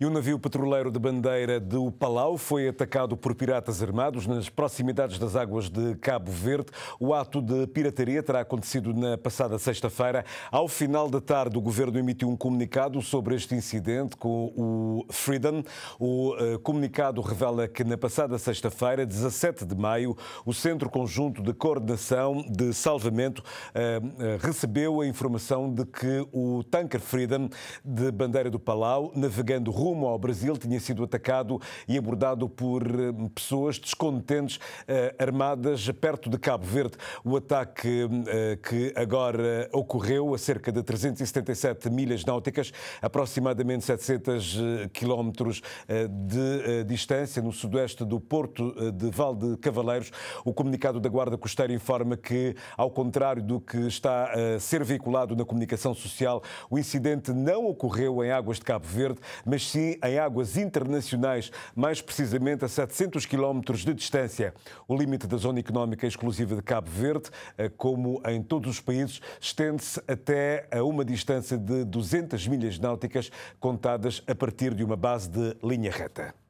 E um navio petroleiro de bandeira do Palau foi atacado por piratas armados nas proximidades das águas de Cabo Verde. O ato de pirataria terá acontecido na passada sexta-feira. Ao final da tarde, o governo emitiu um comunicado sobre este incidente com o Freedom. O eh, comunicado revela que na passada sexta-feira, 17 de maio, o Centro Conjunto de Coordenação de Salvamento eh, eh, recebeu a informação de que o tanker Freedom de bandeira do Palau, navegando rumo ao Brasil tinha sido atacado e abordado por eh, pessoas descontentes eh, armadas perto de Cabo Verde. O ataque eh, que agora ocorreu a cerca de 377 milhas náuticas, aproximadamente 700 quilómetros de distância, no sudoeste do porto de Val de Cavaleiros. O comunicado da Guarda Costeira informa que, ao contrário do que está a ser veiculado na comunicação social, o incidente não ocorreu em águas de Cabo Verde, mas sim em águas internacionais, mais precisamente a 700 quilómetros de distância. O limite da zona económica exclusiva de Cabo Verde, eh, como em todos os países, estende-se até a uma distância de 200 milhas náuticas, contadas a partir de uma base de linha reta.